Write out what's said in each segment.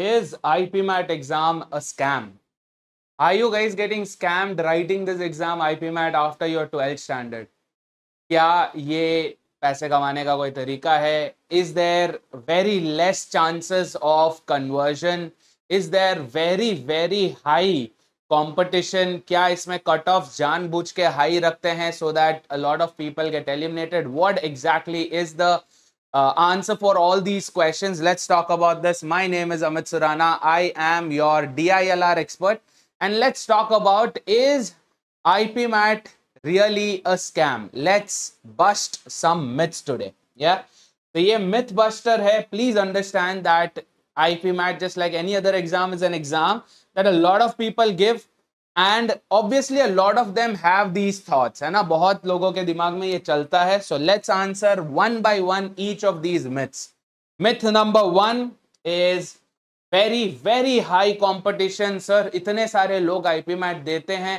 Is IPMAT exam a scam? Are you guys getting scammed writing this exam IPMAT after your 12th standard? क्या ये पैसे कमाने का कोई तरीका है is there very less chances of conversion is there very very high competition क्या इसमें कट ऑफ जानबूझ के हाई रखते हैं so that a lot of people get eliminated what exactly is the uh, answer for all these questions. Let's talk about this. My name is Amit Surana. I am your DILR expert. And let's talk about is IPMAT really a scam? Let's bust some myths today. Yeah. So, this myth buster hai. Please understand that IPMAT, just like any other exam, is an exam that a lot of people give and obviously lot of them have these thoughts है ना बहुत लोगों के दिमाग में ये चलता है so let's answer one by one each of these myths myth number one is very very high competition sir इतने सारे लोग आईपी मैट देते हैं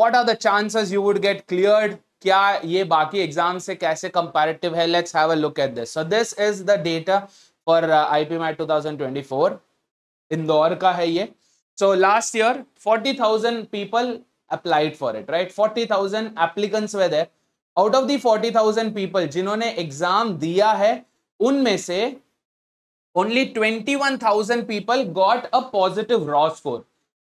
what are the chances you would get clear क्या ये बाकी एग्जाम से कैसे कंपेरेटिव है let's have a look at this so this is the data for IPMAT two thousand twenty four Indore का है ये So last year, 40,000 people applied for it, right? 40,000 applicants were there. Out of the 40,000 people, jinhone exam diya hai, unme only 21,000 people got a positive raw score.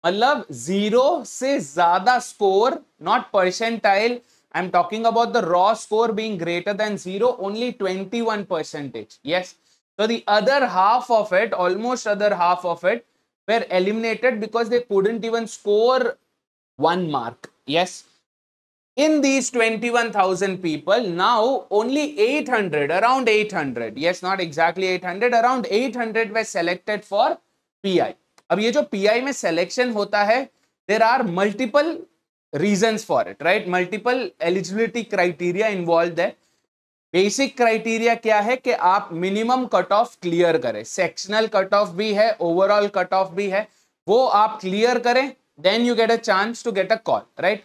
Matlab, zero se zyada score, not percentile. I'm talking about the raw score being greater than zero, only 21 percentage. Yes. So the other half of it, almost other half of it, were eliminated because they couldn't even score one mark. Yes. In these 21,000 people, now only 800, around 800, yes, not exactly 800, around 800 were selected for PI. अब ये जो PI mein selection hota hai there are multiple reasons for it, right? Multiple eligibility criteria involved there. Basic criteria क्या है कि आप minimum cut off clear करें sectional cut off भी है ओवरऑल कट ऑफ भी है वो आप क्लियर करें then you get a chance to get a call right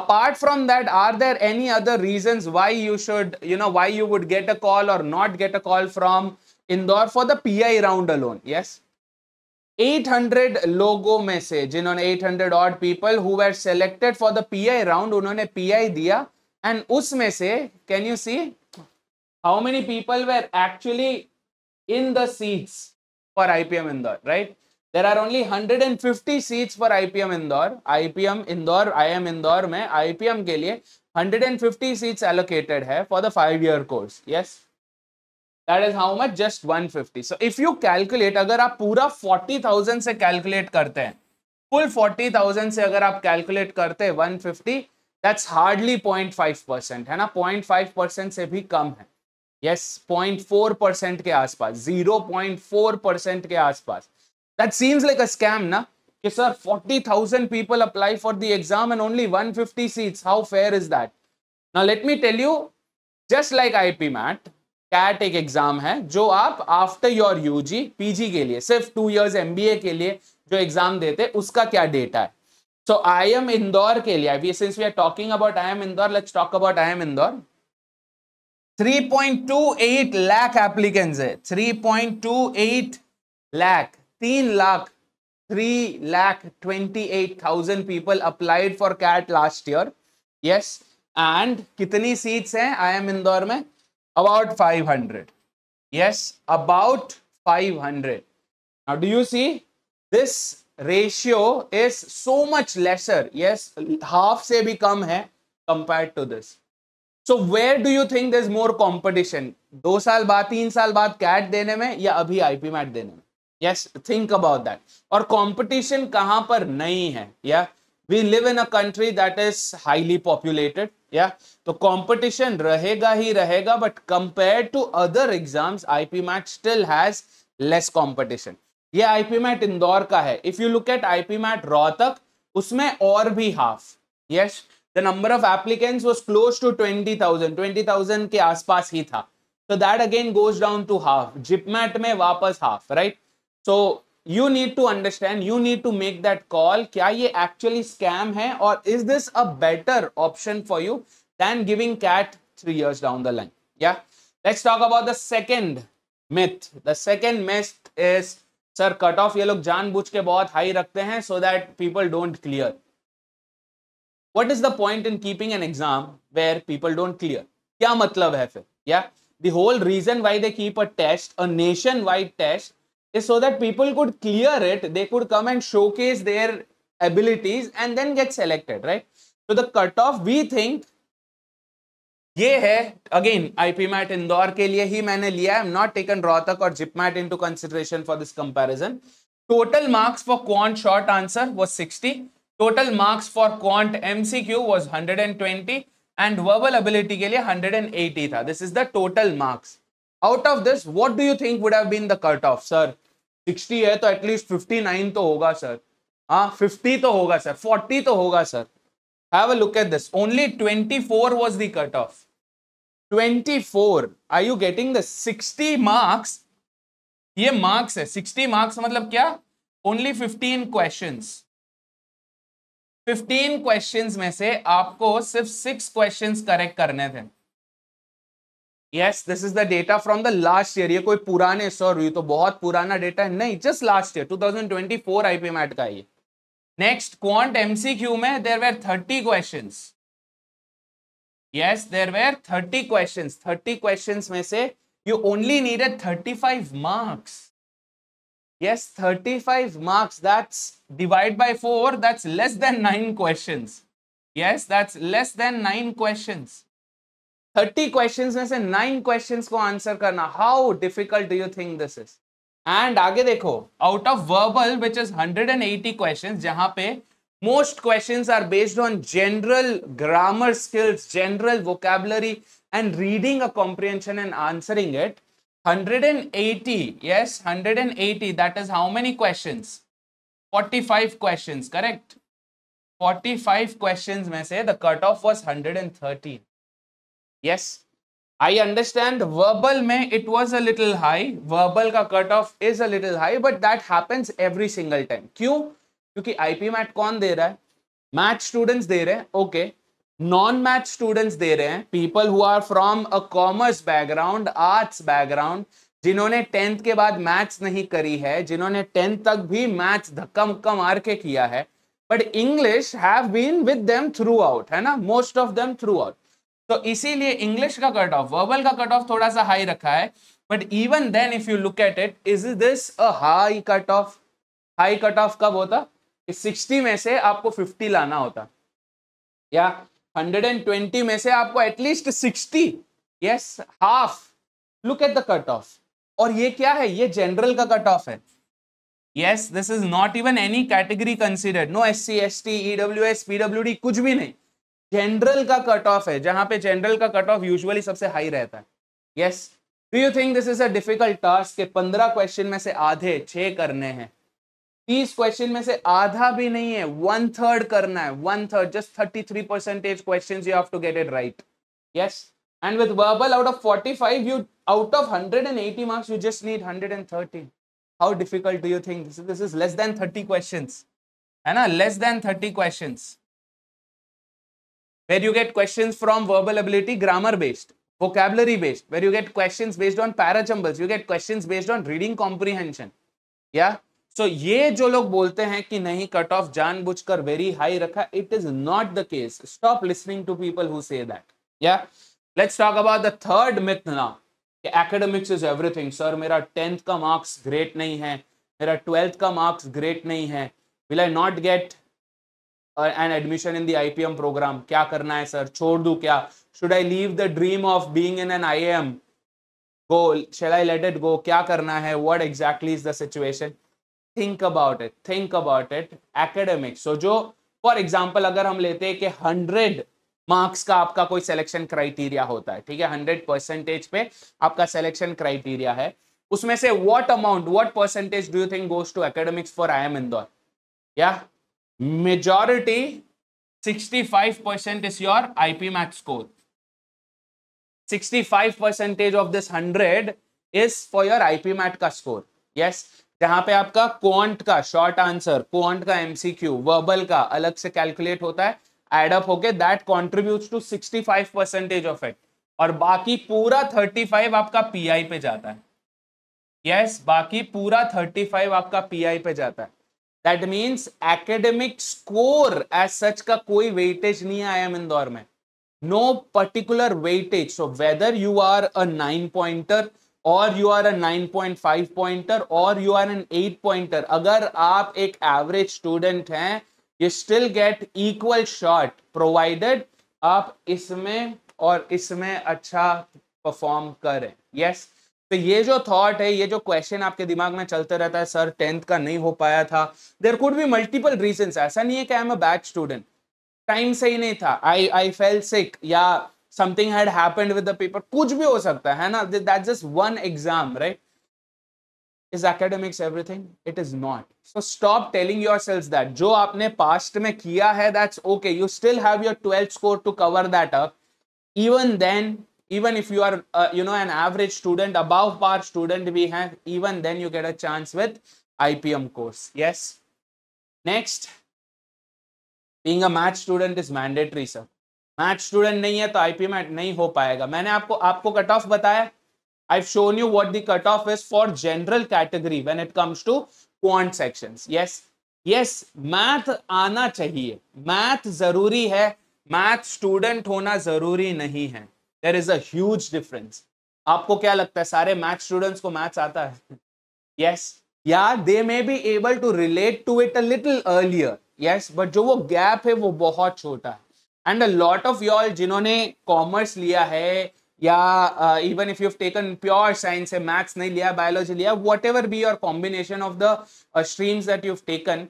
apart from that are there any other reason why you should you know why you would get a call और not get a call from Indore for the P I round alone yes 800 लोगों में से जिन्होंने 800 hundred odd people who selected for the PI round उन्होंने PI दिया and उसमें से can you see how many people were actually in the seats for IPM Indore, right? There are only 150 seats for IPM Indore. IPM Indore, am Indore में IPM के लिए 150 seats allocated है for the five year course. Yes. That is how much? Just 150. So if you calculate, अगर आप पूरा 40,000 से calculate करते हैं full 40,000 से अगर आप calculate करते हैं 150, that's hardly 0.5 परसेंट है ना 0.5 परसेंट से भी कम है यस पॉइंट फोर परसेंट के आसपास जीरो पॉइंट फोर परसेंट के आसपास that seems like a scam ना कि sir forty thousand people apply for the exam and only one fifty seats how fair is that ना let me tell you just like आई P CAT कैट एक exam है जो आप after your UG PG के लिए सिर्फ टू इयर्स एमबीए के लिए जो एग्जाम देते उसका क्या डेटा है सो आई एम इंदौर के लिए since we are talking about I M Indore let's talk about I M Indore 3.28 lakh applicants है 3.28 लाख तीन लाख three lakh twenty eight thousand people applied for CAT last year yes and कितनी सीट्स हैं आई एम इंदौर में about five hundred yes about five hundred now do you see this ratio is so much lesser yes half से भी कम है compare to this so where do you think this more competition दो साल बाद तीन साल बाद कैट देने में या अभी आईपी मैट देने में यस थिंक अबाउट दैट और कंपटीशन कहां पर नहीं है या we live in a country that is highly populated या तो कंपटीशन रहेगा ही रहेगा but compare to other exams IPMAT still has less competition ये आईपी मैट इंदौर का है if you look at IPMAT Rohtak उसमें और भी half yes yes? The number of applicants was close to twenty thousand twenty thousand के आसपास ही था तो that again goes down to half JIPMAT में वापस half right so you need to understand you need to make that call क्या ये actually scam है और is this a better option for you then giving CAT three years down the line या let's talk about the second myth the second myth is sir cut off ये लोग जान बुझ के बहुत हाई रखते हैं so that people don't clear what is the point in keeping an exam where people don't clear kya matlab hai fir? yeah the whole reason why they keep a test a nationwide test is so that people could clear it they could come and showcase their abilities and then get selected right so the cutoff we think ये again, IPMAT Indore के लिए ही मैंने लिया I am not taken Rohtak और JIPMAT into consideration for this comparison total marks for quant short answer total marks for quant MCQ was 120 and verbal ability के लिए 180 था this is the total marks out of this what do you think would have been the cut off sir 60 है तो at least 59 तो होगा sir हाँ 50 तो होगा सर 40 तो होगा sir have a look at this only 24 was the cut off 24 are you getting the 60 marks ये मार्क्स है 60 मार्क्स मतलब क्या ओनली 15 क्वेश्चंस फिफ्टीन क्वेश्चन में से आपको सिर्फ सिक्स क्वेश्चन करेक्ट करने थे yes this is the data from the last year ये कोई पुराने सॉरी तो बहुत पुराना डेटा है नहीं just last year 2024 IPMAT का ये नेक्स्ट क्वांट एमसीक्यू में there were thirty question yes there were thirty question thirty question में से you only needed thirty five marks Yes, 35 marks. That's divide by 4. That's less than 9 questions. Yes, that's less than 9 questions. 30 questions में से 9 questions को answer करना. How difficult do you think this is? And आगे देखो, out of verbal which is 180 questions जहां पे most questions are based on general grammar skills, general vocabulary and reading a comprehension and answering it. 180 yes 180 that is how many questions 45 questions correct 45 questions may say the cutoff was 113 yes i understand verbal may it was a little high verbal ka cutoff is a little high but that happens every single time क्यों क्योंकि IP mat कौन दे रहा है math students दे रहे हैं okay okay. Non math students दे रहे हैं people who are from a commerce background arts background जिन्होंने टेंथ के बाद मैथ्स नहीं करी है जिन्होंने टेंथ तक भी मैथ्स धक्का मुक्का मार के किया है but English have been with them throughout है ना most of them throughout तो इसीलिए इंग्लिश का कट ऑफ वर्बल का कट ऑफ थोड़ा सा हाई रखा है but even then if you look at it is this a high cut off high cut off कब होता सिक्सटी में से आपको फिफ्टी लाना होता या 120 में से आपको at least 60 yes half look at the cut off और ये क्या है ये जनरल का कट ऑफ है yes this is not even any category considered no S C S T E W S P W कुछ भी नहीं जनरल का कट ऑफ है जहां पे जनरल का कट ऑफ यूजुअली सबसे हाई रहता है yes do you think this is a difficult task के पंद्रह क्वेश्चन में से आधे छह करने हैं तीस क्वेश्चन में से आधा भी नहीं है वन थर्ड करना है one third just thirty three percentage question you have to get it right yes and with verbal out of forty five you out of hundred and eighty marks you just need hundred and thirty how difficult do you think this is less than thirty question है ना less than thirty question where you get questions from verbal ability grammar based vocabulary based where you get questions based on parajumbles you get questions based on reading comprehension yeah so so, ये जो लोग बोलते हैं कि नहीं cut off जान बुझ कर वेरी हाई रखा it is not the case stop listening to people who say that या let's talk about the third myth now कि एकेडमिक्स इज एवरीथिंग सर मेरा टेंथ का मार्क्स ग्रेट नहीं है मेरा ट्वेल्थ का मार्क्स ग्रेट नहीं है will I not get an admission in the M program क्या करना है सर छोड़ दू क्या should I leave the dream of being in an I M go should I let it go क्या करना है what exactly is the situation think about it think about it academic so जो for example अगर हम लेते हैं कि hundred marks का आपका कोई सिलेक्शन क्राइटेरिया होता है ठीक है हंड्रेड परसेंटेज पे आपका सिलेक्शन क्राइटेरिया है उसमें से what amount what percentage do you think goes to academics for I M Indore या majority is your IPMAT score sixty five percentage of this hundred is for your IP IP का score yes Yes, जहां पे आपका quant का short answer quant का MCQ verbal का अलग से कैलकुलेट होता है एड अप होके that contribute to 65 percentage of it और बाकी पूरा 35 आपका पीआई पे जाता है यस yes, बाकी पूरा 35 आपका पीआई पे जाता है that means academic score as such का कोई वेटेज नहीं आया एम इंदौर में no particular weightage so whether you are a nine pointer और you are a nine point five pointer और you are an eight pointer अगर आप एक एवरेज स्टूडेंट हैं you still get equal shot provided आप इसमें और इसमें अच्छा परफॉर्म करें यस yes? तो ये जो थॉट है ये जो क्वेश्चन आपके दिमाग में चलते रहता है सर टेंथ का नहीं हो पाया था देर कुड भी मल्टीपल रीजन ऐसा नहीं है कि I am a bad student time से ही नहीं था आई आई फेल सिक या something had happened with the paper कुछ भी हो सकता है ना that's just one exam right is academics everything it is not so stop telling your selves that जो आपने पास्ट में किया है that's okay you still have your twelfth score to cover that up even then even if you are uh, you know an average student above par student we have even then you get a chance with ipm course yes next being a math student is mandatory sir math student नहीं है तो IP में नहीं हो पाएगा मैंने आपको आपको कट ऑफ बताया I shown you what the cut off is for general category when it comes to quant section yes yes math आना चाहिए मैथ जरूरी है मैथ स्टूडेंट होना जरूरी नहीं है देर इज अज डिफरेंस आपको क्या लगता है सारे मैथ स्टूडेंट को मैथ्स आता है यस या they may be able to relate to it a little earlier yes but जो वो गैप है वो बहुत छोटा है and a lot of you जिन्होंने कॉमर्स लिया है या even if you taken pure science है मैथ्स नहीं लिया बायोलॉजी लिया whatever be your combination of the streams that you taken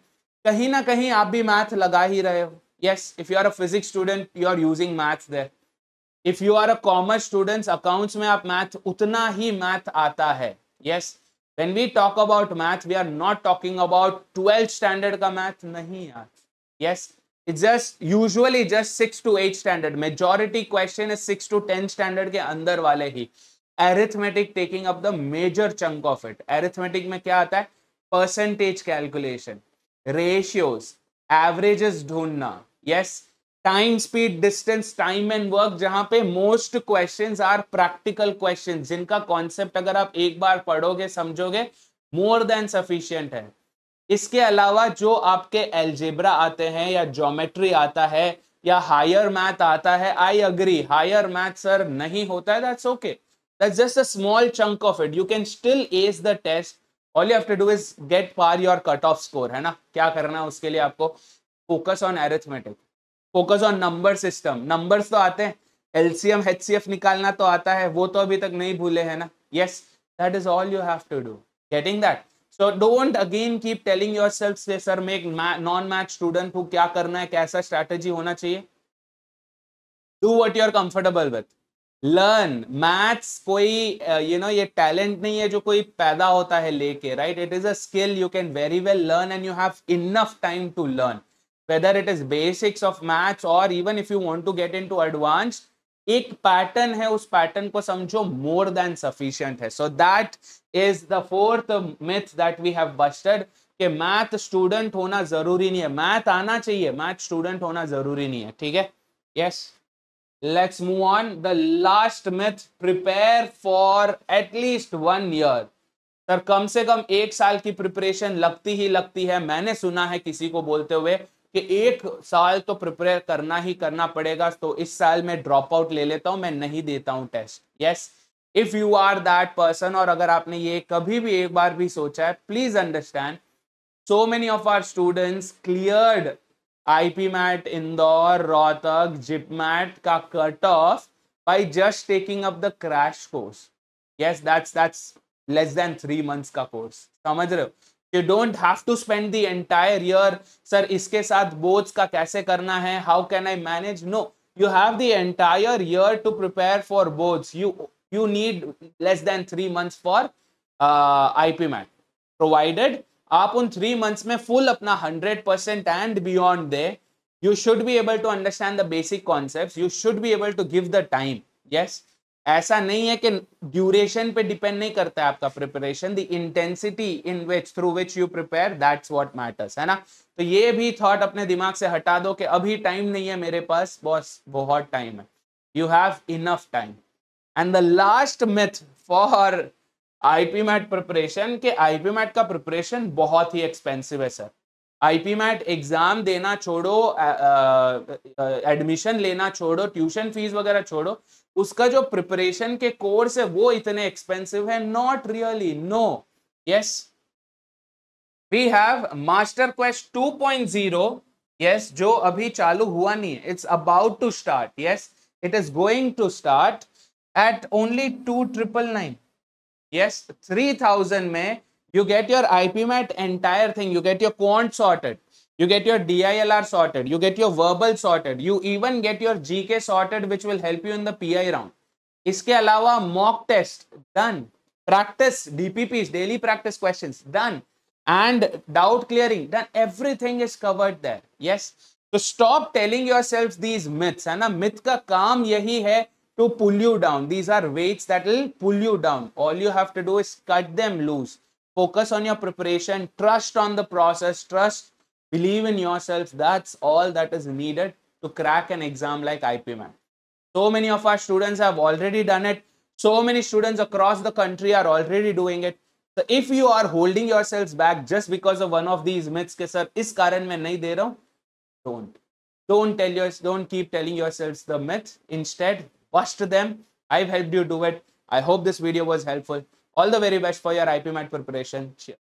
कहीं ना कहीं आप भी मैथ लगा ही रहे हो yes if you are a physics student you are using maths there if you are a commerce student accounts में आप मैथ उतना ही मैथ आता है yes when we talk about math we are not talking about twelfth standard का math नहीं यार yes yes? It's just usually just six to eight standard majority question है सिक्स टू टेन स्टैंडर्ड के अंदर वाले ही arithmetic taking up the major chunk of it arithmetic में क्या आता है परसेंटेज कैलकुलेशन रेशियोज एवरेजेस ढूंढना yes time speed distance time and work जहां पे most questions are practical questions जिनका कॉन्सेप्ट अगर आप एक बार पढ़ोगे समझोगे मोर देन सफिशियंट है इसके अलावा जो आपके एल्जेब्रा आते हैं या जोमेट्री आता है या हायर मैथ आता है I agree higher math sir नहीं होता है that's okay that's just a small chunk of it you can still ace the test all you have to do is get पार योर कट ऑफ स्कोर है ना क्या करना है उसके लिए आपको focus on arithmetic focus on number system numbers तो आते हैं एलसीएम एफ निकालना तो आता है वो तो अभी तक नहीं भूले है ना yes that is all you have to do getting that so don't again keep telling yourself से सर मैं एक नॉन मैथ स्टूडेंट हूँ क्या करना है कैसा स्ट्रैटेजी होना चाहिए do what you are comfortable with learn maths कोई यू uh, नो ये टैलेंट नहीं है जो कोई पैदा होता है लेके right it is a skill you can very well learn and you have enough time to learn it is basics of maths और even if you want to get into advanced एक pattern है उस pattern को समझो more than sufficient है so that is the fourth myth that we have busted कि math student होना जरूरी नहीं है मैथ आना चाहिए मैथ स्टूडेंट होना जरूरी नहीं है ठीक है yes let's move on the last myth prepare for at least one year sir कम से कम एक साल की प्रिपरेशन लगती ही लगती है मैंने सुना है किसी को बोलते हुए कि एक साल तो प्रिपेयर करना ही करना पड़ेगा तो इस साल मैं ड्रॉप आउट ले लेता हूं मैं नहीं देता हूं test yes if you are that person और अगर आपने ये कभी भी एक बार भी सोचा है please understand so many of our students cleared IPMAT Indore Rohtak JIPMAT का cut off by just taking up the crash course yes that's that's less than three months का कोर्स समझ रहे हो you don't have to spend the entire year sir इसके साथ board का कैसे करना है how can I manage no you have the entire year to prepare for board you you need less than three months for I P IPMAT provided आप उन three months में full अपना hundred percent and beyond they you should be able to understand the basic concept you should be able to give the time yes ऐसा नहीं है कि duration पे depend नहीं करता है आपका preparation the intensity in which through which you prepare that's what matters है ना तो ये भी थॉट अपने दिमाग से हटा दो कि अभी टाइम नहीं है मेरे पास बॉस बहुत टाइम है you have enough time and the last myth for IPMAT preparation के आईपी मैट का प्रिपरेशन बहुत ही एक्सपेंसिव है सर आईपी मैट एग्जाम देना छोड़ो एडमिशन लेना छोड़ो ट्यूशन फीस वगैरह छोड़ो उसका जो प्रिपरेशन के कोर्स है वो इतने एक्सपेंसिव है not really no yes we have Master Quest 2.0 yes जो अभी चालू हुआ नहीं है it's about to start yes it is going to start at only two triple nine yes three thousand में you get your IPMAT entire thing, you get your quant sorted, you get your DILR sorted, you get your verbal sorted, you even get your GK sorted which will help you in the PI round. इसके alawa mock test done, practice DPPs, daily practice questions done, and doubt clearing done. Everything is covered there. Yes. So stop telling yourselves these myths. And a myth kam काम यही to pull you down. These are weights that will pull you down. All you have to do is cut them loose focus on your preparation, trust on the process, trust, believe in yourself. That's all that is needed to crack an exam like IPMAN. So many of our students have already done it. So many students across the country are already doing it. So if you are holding yourselves back just because of one of these myths, ke sir, is karan mein nahi de raha don't. Don't tell yourself. don't keep telling yourselves the myth. Instead, bust them. I've helped you do it. I hope this video was helpful. All the very best for your IPMAT preparation. Cheers.